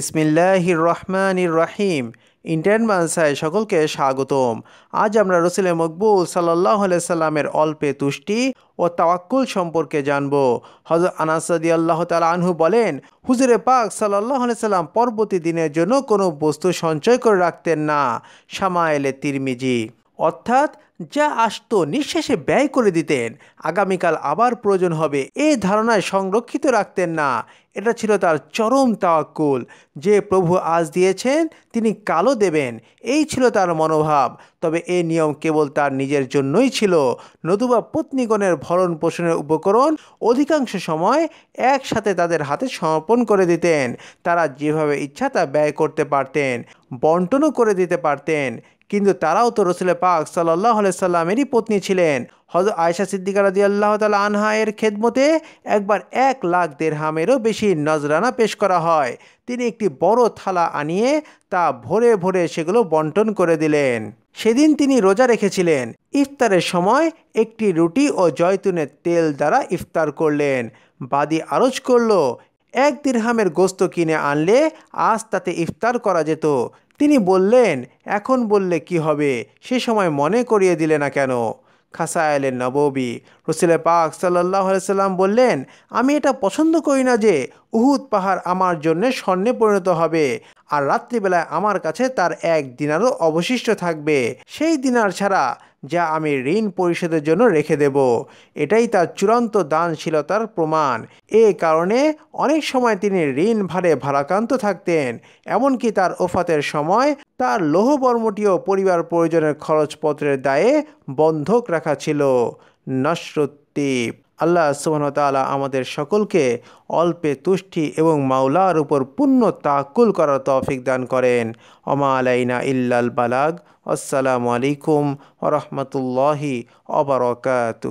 রহমান রহমানির রাহিম ইন্ডিয়ান মানসায় সকলকে স্বাগতম আজ আমরা রসুলে মকবুল সাল্লাহ সাল্লামের অল্পে তুষ্টি ও তাওয়াক্কুল সম্পর্কে জানব হজরত আনাসাদি আল্লাহ তালা আনহু বলেন হুজুরে পাক সাল্লাহ সাল্লাম পরবর্তী দিনের জন্য কোনো বস্তু সঞ্চয় করে রাখতেন না সামায়েলে তিরমিজি অর্থাৎ যা আসত নিঃশেষে ব্যয় করে দিতেন আগামীকাল আবার প্রয়োজন হবে এই ধারণায় সংরক্ষিত রাখতেন না এটা ছিল তার চরম তাওয়াক্কুল যে প্রভু আজ দিয়েছেন তিনি কালো দেবেন এই ছিল তার মনোভাব তবে এ নিয়ম কেবল তার নিজের জন্যই ছিল নতুবা পত্নীগণের ভরণ পোষণের উপকরণ অধিকাংশ সময় একসাথে তাদের হাতে সমর্পণ করে দিতেন তারা যেভাবে ইচ্ছা তা ব্যয় করতে পারতেন বন্টনও করে দিতে পারতেন কিন্তু তারাও তো রসুলে পাক সাল্লাহ সাল্লামেরই পত্নী ছিলেন হজ আয়সা সিদ্দিকা রাজি আল্লাহ তালা আনহা এর খেদমতে একবার এক লাখ দেড়হামেরও বেশি নজরানা পেশ করা হয় তিনি একটি বড় থালা আনিয়ে তা ভরে ভরে সেগুলো বন্টন করে দিলেন সেদিন তিনি রোজা রেখেছিলেন ইফতারের সময় একটি রুটি ও জয়তুনের তেল দ্বারা ইফতার করলেন বাদি আরজ করল এক দিরহামের গোস্ত কিনে আনলে আজ তাতে ইফতার করা যেত তিনি বললেন এখন বললে কি হবে সে সময় মনে করিয়ে দিলে না কেন খাসায়েলের নববী রসিলে পাক সাল্লাহ সাল্লাম বললেন আমি এটা পছন্দ করি না যে উহুদ পাহাড় আমার জন্য স্বর্ণে পরিণত হবে আর রাত্রিবেলায় আমার কাছে তার এক দিনারও অবশিষ্ট থাকবে সেই দিনার ছাড়া যা আমি ঋণ পরিশোধের জন্য রেখে দেব এটাই তার চূড়ান্ত দানশীলতার প্রমাণ এ কারণে অনেক সময় তিনি ঋণ ভারে ভারাক্রান্ত থাকতেন এমনকি তার ওফাতের সময় তার লোহবর্মটিও পরিবার প্রয়োজনের খরচপত্রের দায়ে বন্ধক রাখা ছিল নসরুদ্দীপ আল্লাহ সুবাহতালা আমাদের সকলকে অল্পে তুষ্টি এবং মাওলার উপর পূর্ণ তাকুল করার তৌফিক দান করেন অমা আলাইনা ইল্লাল বালাগ আসসালামু আলাইকুম রহমতুল্লাহি অবরকাত